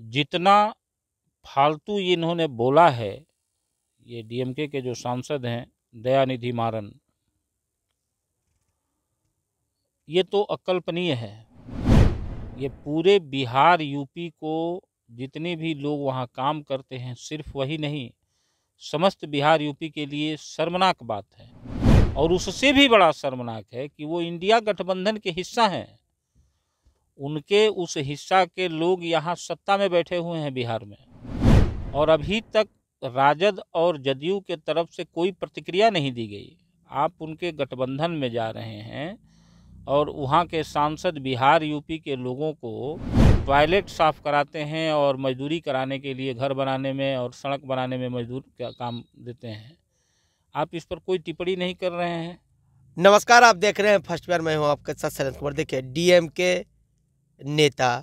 जितना फालतू इन्होंने बोला है ये डीएमके के जो सांसद हैं दयानिधि मारन ये तो अकल्पनीय है ये पूरे बिहार यूपी को जितने भी लोग वहाँ काम करते हैं सिर्फ वही नहीं समस्त बिहार यूपी के लिए शर्मनाक बात है और उससे भी बड़ा शर्मनाक है कि वो इंडिया गठबंधन के हिस्सा हैं उनके उस हिस्सा के लोग यहाँ सत्ता में बैठे हुए हैं बिहार में और अभी तक राजद और जदयू के तरफ से कोई प्रतिक्रिया नहीं दी गई आप उनके गठबंधन में जा रहे हैं और वहाँ के सांसद बिहार यूपी के लोगों को टॉयलेट साफ कराते हैं और मजदूरी कराने के लिए घर बनाने में और सड़क बनाने में मजदूर का काम देते हैं आप इस पर कोई टिप्पणी नहीं कर रहे हैं नमस्कार आप देख रहे हैं फर्स्ट बार मैं हूँ आपके साथ शरद कुमार देखिए डीएम के नेता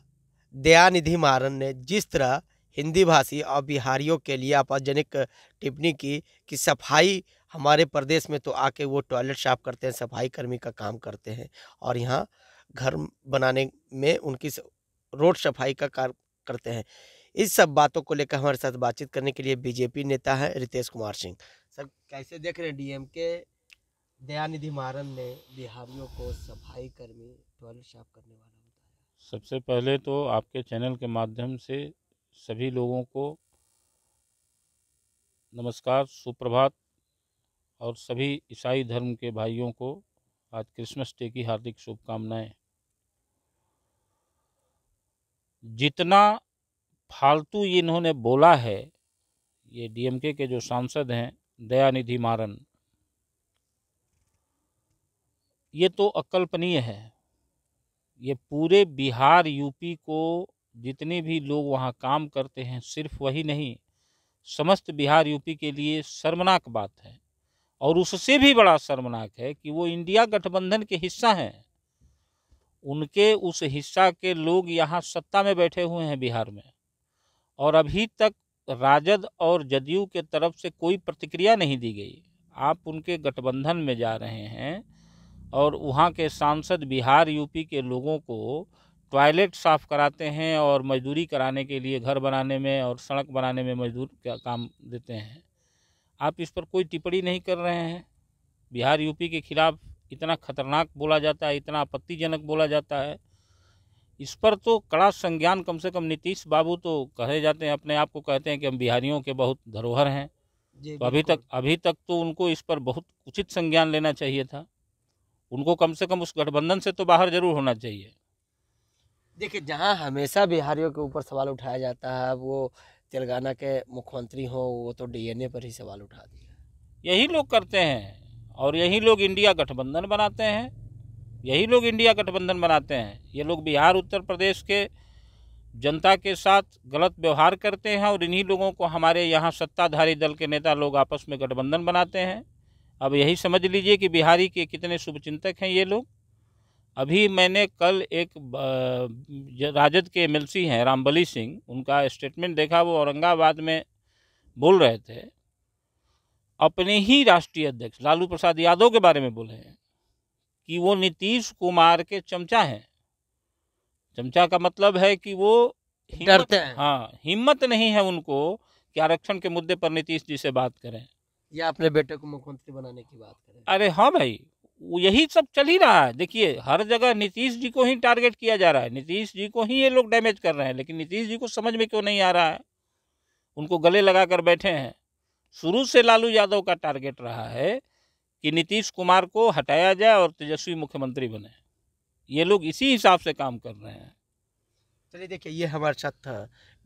दयानिधि मारन ने जिस तरह हिंदी भाषी और बिहारियों के लिए आपत्तिजनक टिप्पणी की कि सफाई हमारे प्रदेश में तो आके वो टॉयलेट साफ करते हैं सफाई कर्मी का काम करते हैं और यहाँ घर बनाने में उनकी रोड सफाई का कार्य करते हैं इस सब बातों को लेकर हमारे साथ बातचीत करने के लिए बीजेपी नेता हैं रितेश कुमार सिंह सर कैसे देख रहे हैं के दयानिधि मारन ने बिहारियों को सफाई कर्मी टॉयलेट साफ करने वाले सबसे पहले तो आपके चैनल के माध्यम से सभी लोगों को नमस्कार सुप्रभात और सभी ईसाई धर्म के भाइयों को आज क्रिसमस डे की हार्दिक शुभकामनाएं जितना फालतू इन्होंने बोला है ये डीएमके के जो सांसद हैं दयानिधि मारन ये तो अकल्पनीय है ये पूरे बिहार यूपी को जितने भी लोग वहाँ काम करते हैं सिर्फ वही नहीं समस्त बिहार यूपी के लिए शर्मनाक बात है और उससे भी बड़ा शर्मनाक है कि वो इंडिया गठबंधन के हिस्सा हैं उनके उस हिस्सा के लोग यहाँ सत्ता में बैठे हुए हैं बिहार में और अभी तक राजद और जदयू के तरफ से कोई प्रतिक्रिया नहीं दी गई आप उनके गठबंधन में जा रहे हैं और वहाँ के सांसद बिहार यूपी के लोगों को टॉयलेट साफ़ कराते हैं और मजदूरी कराने के लिए घर बनाने में और सड़क बनाने में मजदूर का काम देते हैं आप इस पर कोई टिप्पणी नहीं कर रहे हैं बिहार यूपी के खिलाफ इतना खतरनाक बोला जाता है इतना आपत्तिजनक बोला जाता है इस पर तो कड़ा संज्ञान कम से कम नीतीश बाबू तो कहे जाते हैं अपने आप को कहते हैं कि हम बिहारियों के बहुत धरोहर हैं तो अभी तक अभी तक तो उनको इस पर बहुत उचित संज्ञान लेना चाहिए था उनको कम से कम उस गठबंधन से तो बाहर जरूर होना चाहिए देखिए जहाँ हमेशा बिहारियों के ऊपर सवाल उठाया जाता है वो तेलंगाना के मुख्यमंत्री हों वो तो डीएनए पर ही सवाल उठा दिया यही लोग करते हैं और यही लोग इंडिया गठबंधन बनाते हैं यही लोग इंडिया गठबंधन बनाते हैं ये लोग बिहार उत्तर प्रदेश के जनता के साथ गलत व्यवहार करते हैं और इन्हीं लोगों को हमारे यहाँ सत्ताधारी दल के नेता लोग आपस में गठबंधन बनाते हैं अब यही समझ लीजिए कि बिहारी के कितने शुभचिंतक हैं ये लोग अभी मैंने कल एक राजद के एम हैं रामबली सिंह उनका स्टेटमेंट देखा वो औरंगाबाद में बोल रहे थे अपने ही राष्ट्रीय अध्यक्ष लालू प्रसाद यादव के बारे में बोले हैं कि वो नीतीश कुमार के चमचा हैं चमचा का मतलब है कि वो डरते हैं हाँ हिम्मत नहीं है उनको कि आरक्षण के मुद्दे पर नीतीश जी से बात करें या अपने बेटे को मुख्यमंत्री बनाने की बात करें अरे हाँ भाई यही सब चल ही रहा है देखिए हर जगह नीतीश जी को ही टारगेट किया जा रहा है नीतीश जी को ही ये लोग डैमेज कर रहे हैं लेकिन नीतीश जी को समझ में क्यों नहीं आ रहा है उनको गले लगा कर बैठे हैं शुरू से लालू यादव का टारगेट रहा है कि नीतीश कुमार को हटाया जाए और तेजस्वी मुख्यमंत्री बने ये लोग इसी हिसाब से काम कर रहे हैं चलिए देखिए ये हमारे साथ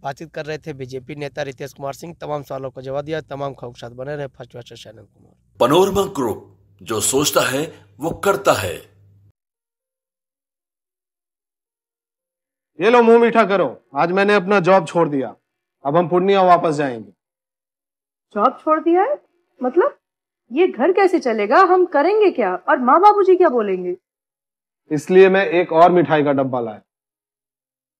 बातचीत कर रहे थे बीजेपी नेता रितेश कुमार सिंह तमाम सवालों का जवाब दिया तमाम खबर के साथ बने रहे फर्स्ट वर्ष आनंद कुमार पनोरमा ग्रुप जो सोचता है वो करता है ये लो मुंह मीठा करो आज मैंने अपना जॉब छोड़ दिया अब हम पूर्णिया वापस जाएंगे जॉब छोड़ दिया है मतलब ये घर कैसे चलेगा हम करेंगे क्या और माँ बाबू जी क्या बोलेंगे इसलिए मैं एक और मिठाई का डब्बा लाया